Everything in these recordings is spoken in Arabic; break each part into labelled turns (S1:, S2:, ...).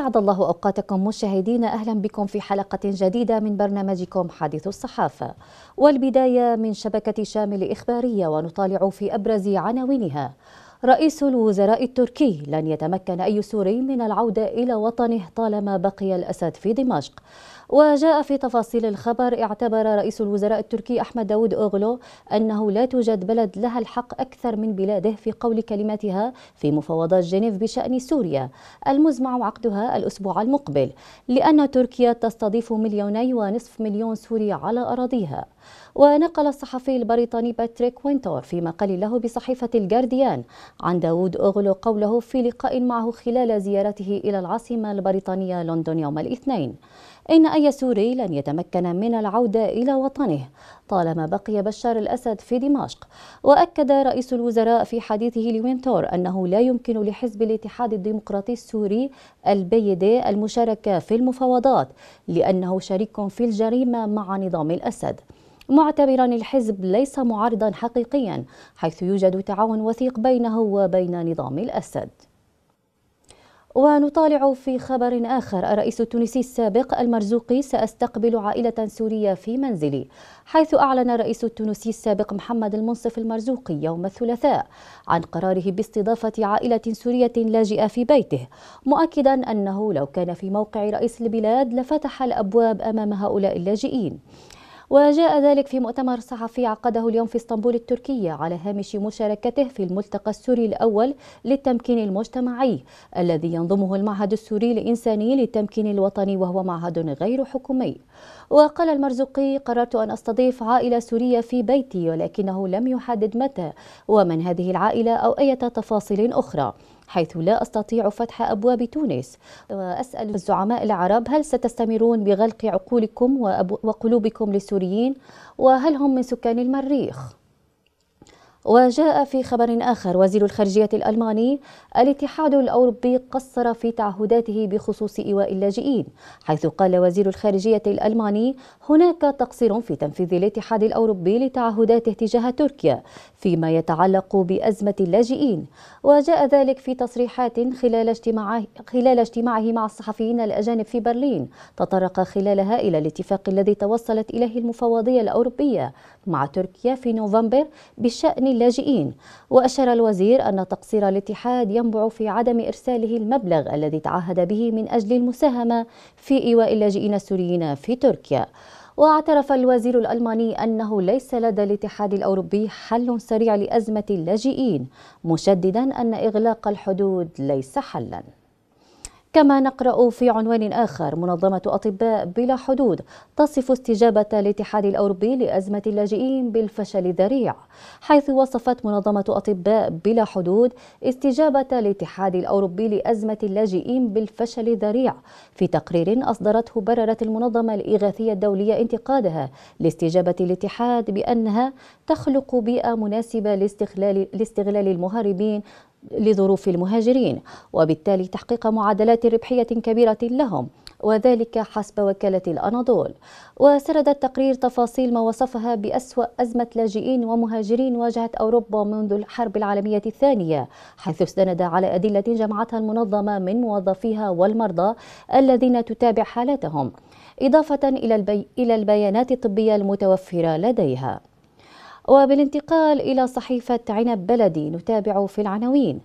S1: أسعد الله أوقاتكم مشاهدين أهلا بكم في حلقة جديدة من برنامجكم حديث الصحافة والبداية من شبكة شامل إخبارية ونطالع في أبرز عناوينها رئيس الوزراء التركي لن يتمكن أي سوري من العودة إلى وطنه طالما بقي الأسد في دمشق وجاء في تفاصيل الخبر اعتبر رئيس الوزراء التركي أحمد داود أوغلو أنه لا توجد بلد لها الحق أكثر من بلاده في قول كلمتها في مفاوضات جنيف بشأن سوريا المزمع عقدها الأسبوع المقبل لأن تركيا تستضيف مليوني ونصف مليون سوري على أراضيها ونقل الصحفي البريطاني باتريك وينتور في مقال له بصحيفة الجارديان عن داود أوغلو قوله في لقاء معه خلال زيارته إلى العاصمة البريطانية لندن يوم الاثنين إن أي سوري لن يتمكن من العودة إلى وطنه طالما بقي بشار الأسد في دمشق وأكد رئيس الوزراء في حديثه لوينتور أنه لا يمكن لحزب الاتحاد الديمقراطي السوري البي دي المشاركة في المفاوضات لأنه شريك في الجريمة مع نظام الأسد معتبرا الحزب ليس معارضا حقيقيا حيث يوجد تعاون وثيق بينه وبين نظام الأسد ونطالع في خبر آخر الرئيس التونسي السابق المرزوقي سأستقبل عائلة سورية في منزلي حيث أعلن الرئيس التونسي السابق محمد المنصف المرزوقي يوم الثلاثاء عن قراره باستضافة عائلة سورية لاجئة في بيته مؤكدا أنه لو كان في موقع رئيس البلاد لفتح الأبواب أمام هؤلاء اللاجئين وجاء ذلك في مؤتمر صحفي عقده اليوم في اسطنبول التركية على هامش مشاركته في الملتقى السوري الأول للتمكين المجتمعي الذي ينظمه المعهد السوري الإنساني للتمكين الوطني وهو معهد غير حكومي وقال المرزقي قررت أن أستضيف عائلة سورية في بيتي ولكنه لم يحدد متى ومن هذه العائلة أو أي تفاصيل أخرى حيث لا أستطيع فتح أبواب تونس وأسأل الزعماء العرب هل ستستمرون بغلق عقولكم وقلوبكم للسوريين وهل هم من سكان المريخ؟ وجاء في خبر آخر وزير الخارجية الألماني الاتحاد الأوروبي قصر في تعهداته بخصوص إيواء اللاجئين حيث قال وزير الخارجية الألماني هناك تقصير في تنفيذ الاتحاد الأوروبي لتعهداته تجاه تركيا فيما يتعلق بأزمة اللاجئين وجاء ذلك في تصريحات خلال اجتماعه, خلال اجتماعه مع الصحفيين الأجانب في برلين تطرق خلالها إلى الاتفاق الذي توصلت إليه المفوضية الأوروبية مع تركيا في نوفمبر بشأن اللاجئين وأشار الوزير أن تقصير الاتحاد ينبع في عدم إرساله المبلغ الذي تعهد به من أجل المساهمة في إيواء اللاجئين السوريين في تركيا واعترف الوزير الألماني أنه ليس لدى الاتحاد الأوروبي حل سريع لأزمة اللاجئين مشددا أن إغلاق الحدود ليس حلاً كما نقرأ في عنوان آخر منظمة أطباء بلا حدود تصف استجابة الاتحاد الأوروبي لأزمة اللاجئين بالفشل الذريع حيث وصفت منظمة أطباء بلا حدود استجابة الاتحاد الأوروبي لأزمة اللاجئين بالفشل الذريع في تقرير أصدرته بررت المنظمة الإغاثية الدولية انتقادها لاستجابة الاتحاد بأنها تخلق بيئة مناسبة لاستغلال المهربين لظروف المهاجرين وبالتالي تحقيق معدلات ربحية كبيرة لهم وذلك حسب وكالة الأناضول وسرد التقرير تفاصيل ما وصفها بأسوأ أزمة لاجئين ومهاجرين واجهت أوروبا منذ الحرب العالمية الثانية حيث استند على أدلة جمعتها المنظمة من موظفيها والمرضى الذين تتابع حالتهم إضافة إلى, البي... إلى البيانات الطبية المتوفرة لديها وبالانتقال إلى صحيفة عنب بلدي نتابع في العناوين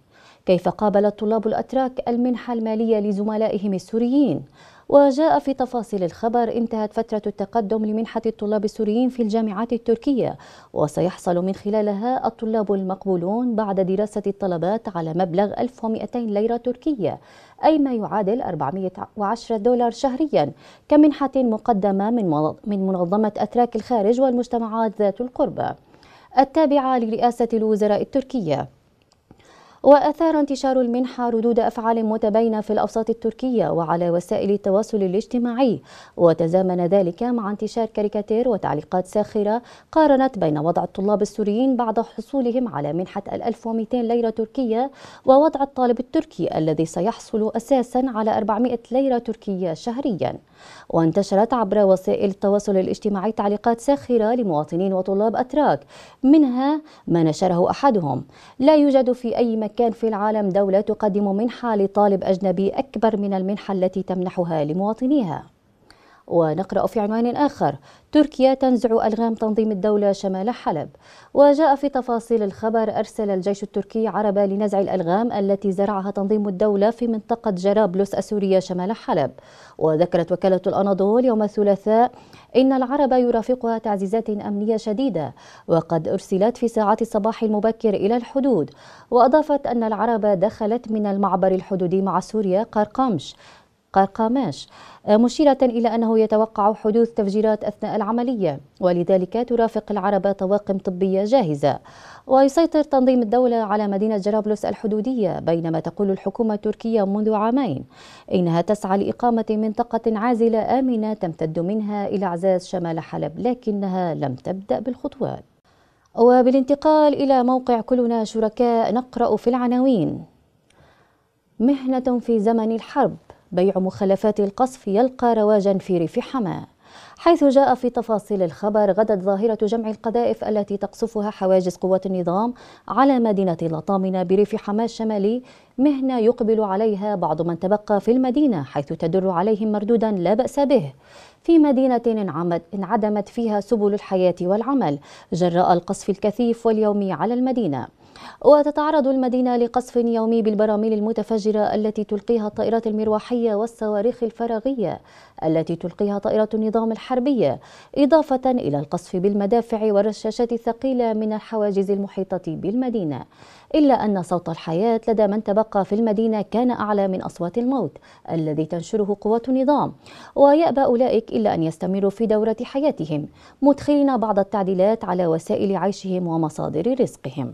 S1: كيف قابل الطلاب الأتراك المنحة المالية لزملائهم السوريين وجاء في تفاصيل الخبر انتهت فترة التقدم لمنحة الطلاب السوريين في الجامعات التركية وسيحصل من خلالها الطلاب المقبولون بعد دراسة الطلبات على مبلغ 1200 ليرة تركية أي ما يعادل 410 دولار شهريا كمنحة مقدمة من منظمة أتراك الخارج والمجتمعات ذات القربة التابعة لرئاسة الوزراء التركية وأثار انتشار المنحة ردود أفعال متباينة في الأوساط التركية وعلى وسائل التواصل الاجتماعي وتزامن ذلك مع انتشار كاريكاتير وتعليقات ساخرة قارنت بين وضع الطلاب السوريين بعد حصولهم على منحة ال 1200 ليرة تركية ووضع الطالب التركي الذي سيحصل أساسا على 400 ليرة تركية شهريا وانتشرت عبر وسائل التواصل الاجتماعي تعليقات ساخرة لمواطنين وطلاب أتراك منها ما نشره أحدهم لا يوجد في أي مكان كان في العالم دولة تقدم منحة لطالب أجنبي أكبر من المنحة التي تمنحها لمواطنيها ونقرأ في عنوان آخر تركيا تنزع ألغام تنظيم الدولة شمال حلب وجاء في تفاصيل الخبر أرسل الجيش التركي عربة لنزع الألغام التي زرعها تنظيم الدولة في منطقة جرابلس السورية شمال حلب وذكرت وكالة الأناضول يوم الثلاثاء إن العرب يرافقها تعزيزات أمنية شديدة وقد أرسلت في ساعات الصباح المبكر إلى الحدود وأضافت أن العرب دخلت من المعبر الحدودي مع سوريا قرقمش قرقاماش آه، مشيرة إلى أنه يتوقع حدوث تفجيرات أثناء العملية ولذلك ترافق العرب طواقم طبية جاهزة ويسيطر تنظيم الدولة على مدينة جرابلس الحدودية بينما تقول الحكومة التركية منذ عامين إنها تسعى لإقامة منطقة عازلة آمنة تمتد منها إلى عزاز شمال حلب لكنها لم تبدأ بالخطوات وبالانتقال إلى موقع كلنا شركاء نقرأ في العناوين مهنة في زمن الحرب بيع مخلفات القصف يلقى رواجا في ريف حماه حيث جاء في تفاصيل الخبر غدت ظاهرة جمع القذائف التي تقصفها حواجز قوات النظام على مدينة لطامنة بريف حماة الشمالي مهنة يقبل عليها بعض من تبقى في المدينة حيث تدر عليهم مردودا لا بأس به في مدينة انعدمت فيها سبل الحياة والعمل جراء القصف الكثيف واليومي على المدينة وتتعرض المدينة لقصف يومي بالبراميل المتفجرة التي تلقيها الطائرات المروحية والصواريخ الفراغية التي تلقيها طائرات النظام الحربية إضافة إلى القصف بالمدافع والرشاشات الثقيلة من الحواجز المحيطة بالمدينة إلا أن صوت الحياة لدى من تبقى في المدينة كان أعلى من أصوات الموت الذي تنشره قوات النظام ويأبى أولئك إلا أن يستمروا في دورة حياتهم مدخلين بعض التعديلات على وسائل عيشهم ومصادر رزقهم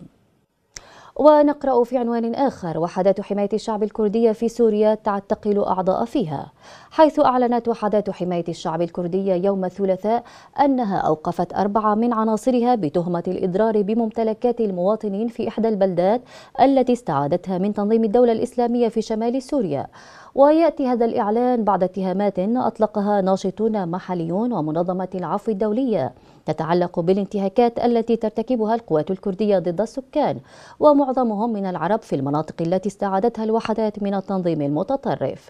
S1: ونقرأ في عنوان آخر وحدات حماية الشعب الكردية في سوريا تعتقل أعضاء فيها حيث أعلنت وحدات حماية الشعب الكردية يوم الثلاثاء أنها أوقفت أربعة من عناصرها بتهمة الإضرار بممتلكات المواطنين في إحدى البلدات التي استعادتها من تنظيم الدولة الإسلامية في شمال سوريا ويأتي هذا الإعلان بعد اتهامات أطلقها ناشطون محليون ومنظمة العفو الدولية تتعلق بالانتهاكات التي ترتكبها القوات الكردية ضد السكان ومعظمهم من العرب في المناطق التي استعادتها الوحدات من التنظيم المتطرف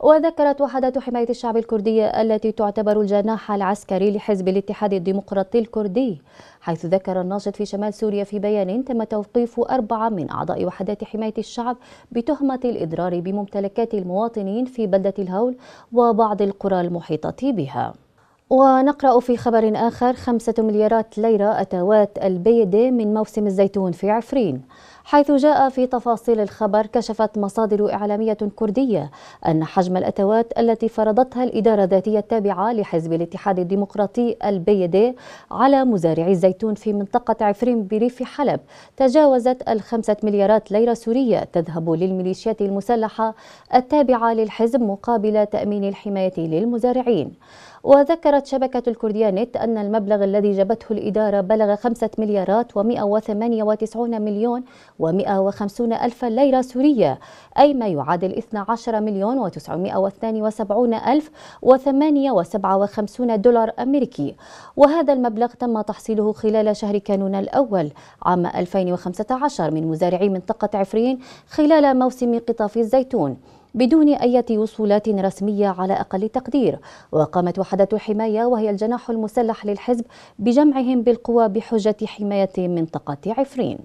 S1: وذكرت وحدة حماية الشعب الكردي التي تعتبر الجناح العسكري لحزب الاتحاد الديمقراطي الكردي حيث ذكر الناشط في شمال سوريا في بيان تم توقيف أربعة من أعضاء وحدات حماية الشعب بتهمة الإضرار بممتلكات المواطنين في بلدة الهول وبعض القرى المحيطة بها ونقرأ في خبر آخر خمسة مليارات ليرة أتوات البيدة من موسم الزيتون في عفرين حيث جاء في تفاصيل الخبر كشفت مصادر إعلامية كردية أن حجم الأتوات التي فرضتها الإدارة الذاتية التابعة لحزب الاتحاد الديمقراطي البي دي على مزارعي الزيتون في منطقة عفرين بريف حلب تجاوزت الخمسة مليارات ليرة سورية تذهب للميليشيات المسلحة التابعة للحزب مقابل تأمين الحماية للمزارعين وذكرت شبكة الكردية نت أن المبلغ الذي جابته الإدارة بلغ 5 مليارات و198 مليون و150 ألف ليرة سورية أي ما يعادل 12 مليون و972 ألف و857 دولار أمريكي وهذا المبلغ تم تحصيله خلال شهر كانون الأول عام 2015 من مزارعي منطقة عفرين خلال موسم قطاف الزيتون بدون أي وصولات رسمية على أقل تقدير وقامت وحدة الحماية وهي الجناح المسلح للحزب بجمعهم بالقوى بحجة حماية منطقة عفرين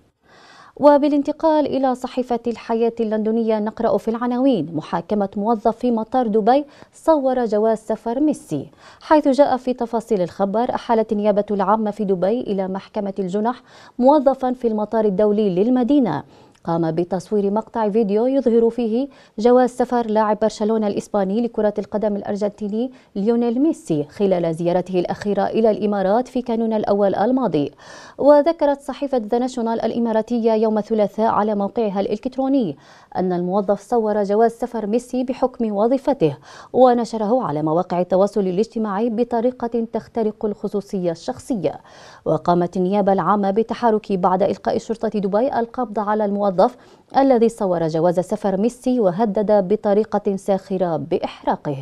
S1: وبالانتقال إلى صحيفة الحياة اللندنية نقرأ في العناوين محاكمة موظف في مطار دبي صور جواز سفر ميسي حيث جاء في تفاصيل الخبر أحالت النيابة العامة في دبي إلى محكمة الجنح موظفا في المطار الدولي للمدينة قام بتصوير مقطع فيديو يظهر فيه جواز سفر لاعب برشلونة الإسباني لكرة القدم الأرجنتيني ليونيل ميسي خلال زيارته الأخيرة إلى الإمارات في كانون الأول الماضي وذكرت صحيفة ذا ناشونال الإماراتية يوم الثلاثاء على موقعها الإلكتروني أن الموظف صور جواز سفر ميسي بحكم وظيفته ونشره على مواقع التواصل الاجتماعي بطريقة تخترق الخصوصية الشخصية وقامت النيابة العامة بتحرك بعد إلقاء شرطة دبي القبض على الموظف الموظف الذي صور جواز سفر ميسي وهدد بطريقة ساخرة بإحراقه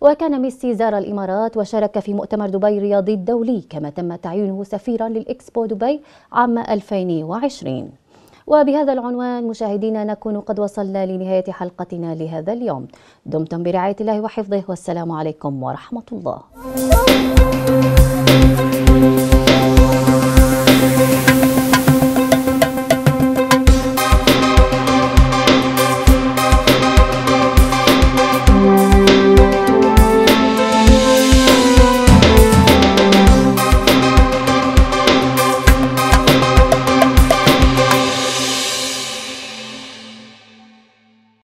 S1: وكان ميسي زار الإمارات وشارك في مؤتمر دبي الرياضي الدولي كما تم تعيينه سفيرا للإكسبو دبي عام 2020 وبهذا العنوان مشاهدينا نكون قد وصلنا لنهاية حلقتنا لهذا اليوم دمتم برعاية الله وحفظه والسلام عليكم ورحمة الله